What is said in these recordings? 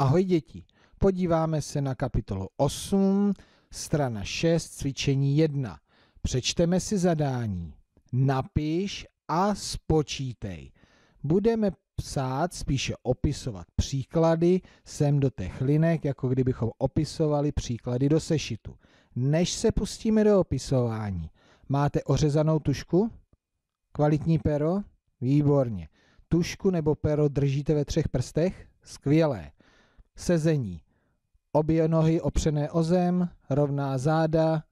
Ahoj děti, podíváme se na kapitolu 8, strana 6, cvičení 1. Přečteme si zadání. Napiš a spočítej. Budeme psát, spíše opisovat příklady sem do těch linek, jako kdybychom opisovali příklady do sešitu. Než se pustíme do opisování, máte ořezanou tušku? Kvalitní pero? Výborně. Tušku nebo pero držíte ve třech prstech? Skvělé sezení. Obě nohy opřené o zem, rovná záda.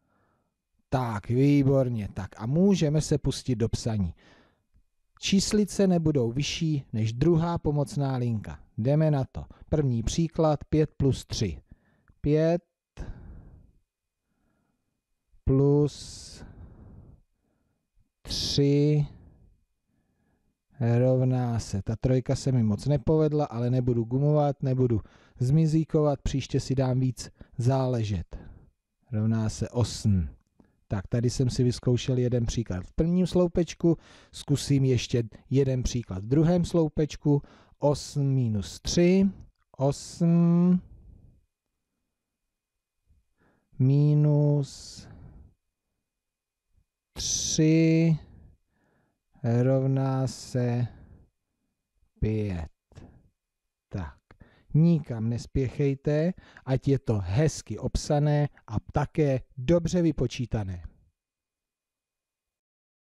Tak, výborně. Tak a můžeme se pustit do psaní. Číslice nebudou vyšší než druhá pomocná linka. Jdeme na to. První příklad 5 plus 3. 5 plus 3 rovná se. Ta trojka se mi moc nepovedla, ale nebudu gumovat, nebudu zmizíkovat, příště si dám víc záležet. Rovná se 8. Tak tady jsem si vyzkoušel jeden příklad v prvním sloupečku, zkusím ještě jeden příklad v druhém sloupečku, 8 minus 3, 8 minus 3, rovná se 5. Tak, nikam nespěchejte, ať je to hezky obsané a také dobře vypočítané.